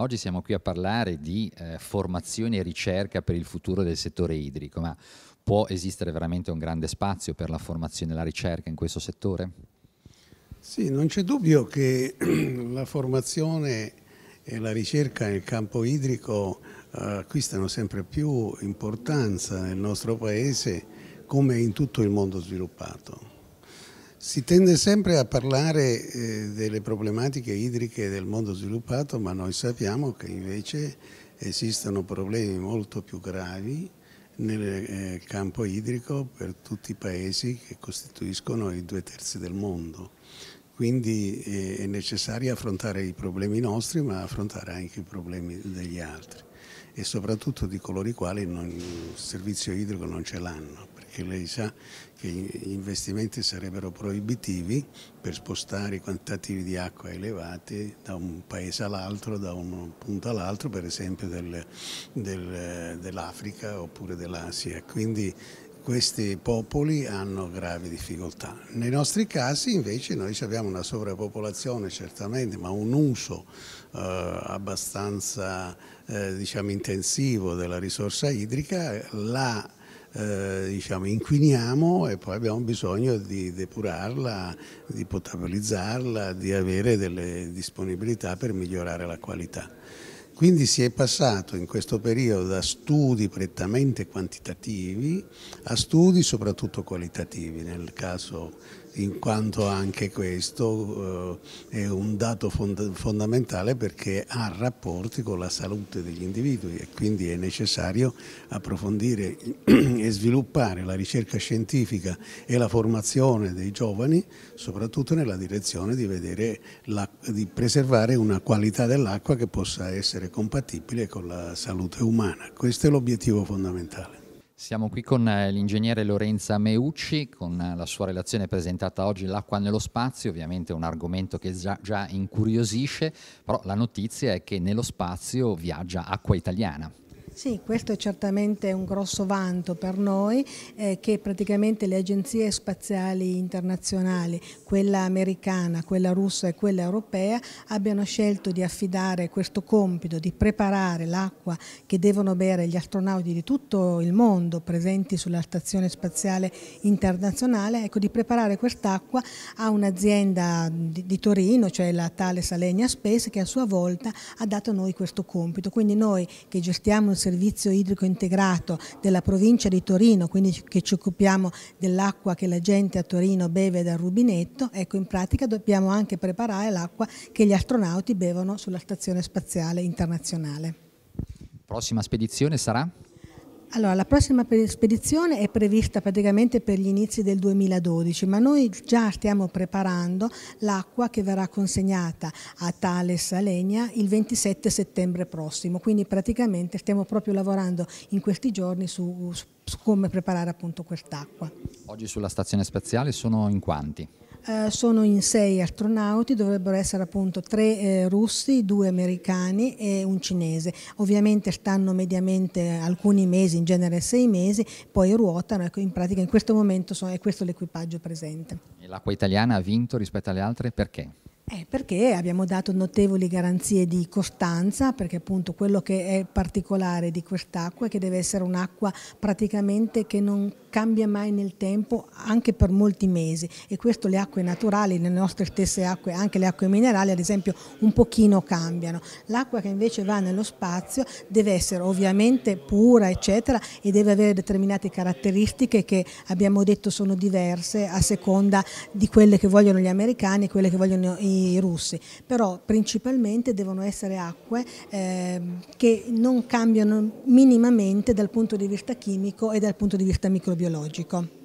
Oggi siamo qui a parlare di eh, formazione e ricerca per il futuro del settore idrico, ma può esistere veramente un grande spazio per la formazione e la ricerca in questo settore? Sì, non c'è dubbio che la formazione e la ricerca nel campo idrico eh, acquistano sempre più importanza nel nostro Paese come in tutto il mondo sviluppato. Si tende sempre a parlare eh, delle problematiche idriche del mondo sviluppato, ma noi sappiamo che invece esistono problemi molto più gravi nel eh, campo idrico per tutti i paesi che costituiscono i due terzi del mondo. Quindi eh, è necessario affrontare i problemi nostri, ma affrontare anche i problemi degli altri e soprattutto di coloro i quali il servizio idrico non ce l'hanno perché lei sa che gli investimenti sarebbero proibitivi per spostare i quantitativi di acqua elevati da un paese all'altro, da un punto all'altro, per esempio del, del, dell'Africa oppure dell'Asia. Quindi questi popoli hanno gravi difficoltà. Nei nostri casi invece noi abbiamo una sovrappopolazione certamente, ma un uso eh, abbastanza eh, diciamo, intensivo della risorsa idrica, la eh, diciamo, inquiniamo e poi abbiamo bisogno di depurarla, di potabilizzarla, di avere delle disponibilità per migliorare la qualità. Quindi si è passato in questo periodo da studi prettamente quantitativi a studi soprattutto qualitativi, nel caso in quanto anche questo eh, è un dato fond fondamentale perché ha rapporti con la salute degli individui e quindi è necessario approfondire e sviluppare la ricerca scientifica e la formazione dei giovani soprattutto nella direzione di, vedere la, di preservare una qualità dell'acqua che possa essere compatibile con la salute umana. Questo è l'obiettivo fondamentale. Siamo qui con eh, l'ingegnere Lorenza Meucci, con eh, la sua relazione presentata oggi, L'acqua nello spazio, ovviamente un argomento che già, già incuriosisce, però la notizia è che nello spazio viaggia acqua italiana. Sì, questo è certamente un grosso vanto per noi eh, che praticamente le agenzie spaziali internazionali, quella americana, quella russa e quella europea, abbiano scelto di affidare questo compito di preparare l'acqua che devono bere gli astronauti di tutto il mondo presenti sulla stazione spaziale internazionale, ecco di preparare quest'acqua a un'azienda di, di, Torino, cioè la Tale Alenia Space, che a sua volta ha dato a noi questo compito. Quindi noi che gestiamo il servizio servizio idrico integrato della provincia di Torino, quindi che ci occupiamo dell'acqua che la gente a Torino beve dal rubinetto, ecco in pratica dobbiamo anche preparare l'acqua che gli astronauti bevono sulla Stazione Spaziale Internazionale. Prossima spedizione sarà? Allora, la prossima spedizione è prevista praticamente per gli inizi del 2012, ma noi già stiamo preparando l'acqua che verrà consegnata a Thales Alegna il 27 settembre prossimo, quindi praticamente stiamo proprio lavorando in questi giorni su, su come preparare appunto quest'acqua. Oggi sulla stazione spaziale sono in quanti? Eh, sono in sei astronauti, dovrebbero essere appunto tre eh, russi, due americani e un cinese. Ovviamente stanno mediamente alcuni mesi, in genere sei mesi, poi ruotano, ecco, in pratica in questo momento sono, è questo l'equipaggio presente. E l'acqua italiana ha vinto rispetto alle altre perché? Eh, perché abbiamo dato notevoli garanzie di costanza, perché appunto quello che è particolare di quest'acqua è che deve essere un'acqua praticamente che non cambia mai nel tempo anche per molti mesi e questo le acque naturali, le nostre stesse acque, anche le acque minerali ad esempio un pochino cambiano. L'acqua che invece va nello spazio deve essere ovviamente pura eccetera e deve avere determinate caratteristiche che abbiamo detto sono diverse a seconda di quelle che vogliono gli americani e quelle che vogliono i russi, però principalmente devono essere acque eh, che non cambiano minimamente dal punto di vista chimico e dal punto di vista microbiologico biologico.